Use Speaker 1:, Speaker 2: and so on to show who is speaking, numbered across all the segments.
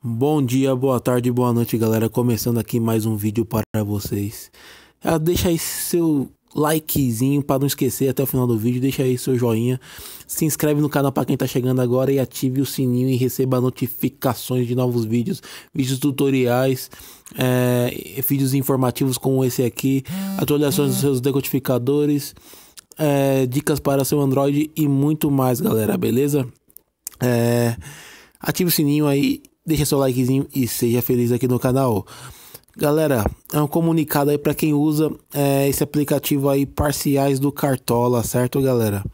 Speaker 1: Bom dia, boa tarde, boa noite, galera. Começando aqui mais um vídeo para vocês. Ah, deixa aí seu likezinho para não esquecer até o final do vídeo. Deixa aí seu joinha. Se inscreve no canal para quem está chegando agora e ative o sininho e receba notificações de novos vídeos, vídeos tutoriais, é, vídeos informativos como esse aqui, atualizações dos seus decodificadores, é, dicas para seu Android e muito mais, galera. Beleza? É, ative o sininho aí deixa seu likezinho e seja feliz aqui no canal. Galera, é um comunicado aí para quem usa é, esse aplicativo aí parciais do Cartola, certo, galera?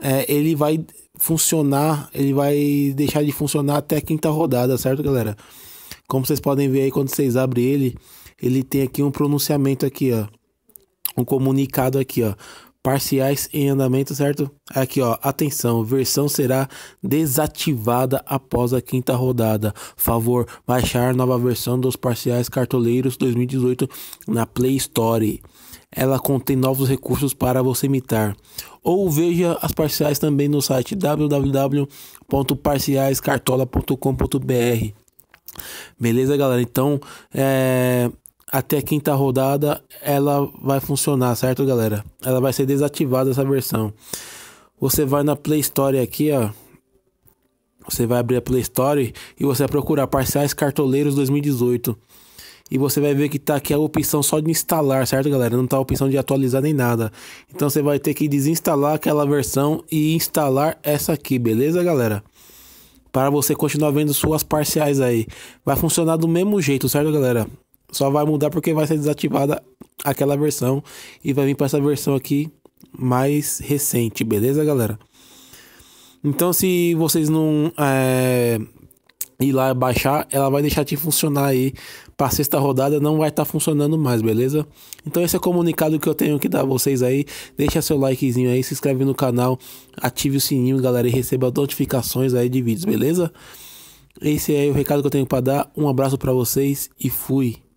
Speaker 1: É, ele vai funcionar, ele vai deixar de funcionar até a quinta rodada, certo, galera? Como vocês podem ver aí quando vocês abrem ele, ele tem aqui um pronunciamento aqui, ó, um comunicado aqui, ó parciais em andamento, certo? Aqui, ó, atenção, versão será desativada após a quinta rodada. Favor, baixar nova versão dos parciais cartoleiros 2018 na Play Store. Ela contém novos recursos para você imitar. Ou veja as parciais também no site www.parciaiscartola.com.br. Beleza, galera? Então, é até a quinta rodada ela vai funcionar, certo, galera? Ela vai ser desativada essa versão. Você vai na Play Store aqui, ó. Você vai abrir a Play Store e você vai procurar Parciais Cartoleiros 2018. E você vai ver que tá aqui a opção só de instalar, certo, galera? Não tá a opção de atualizar nem nada. Então você vai ter que desinstalar aquela versão e instalar essa aqui, beleza, galera? Para você continuar vendo suas parciais aí. Vai funcionar do mesmo jeito, certo, galera? Só vai mudar porque vai ser desativada aquela versão e vai vir para essa versão aqui mais recente, beleza, galera? Então, se vocês não é, ir lá baixar, ela vai deixar de funcionar aí para sexta rodada, não vai estar tá funcionando mais, beleza? Então, esse é o comunicado que eu tenho que dar a vocês aí. Deixa seu likezinho aí, se inscreve no canal, ative o sininho, galera, e receba notificações aí de vídeos, beleza? Esse é o recado que eu tenho para dar. Um abraço para vocês e fui.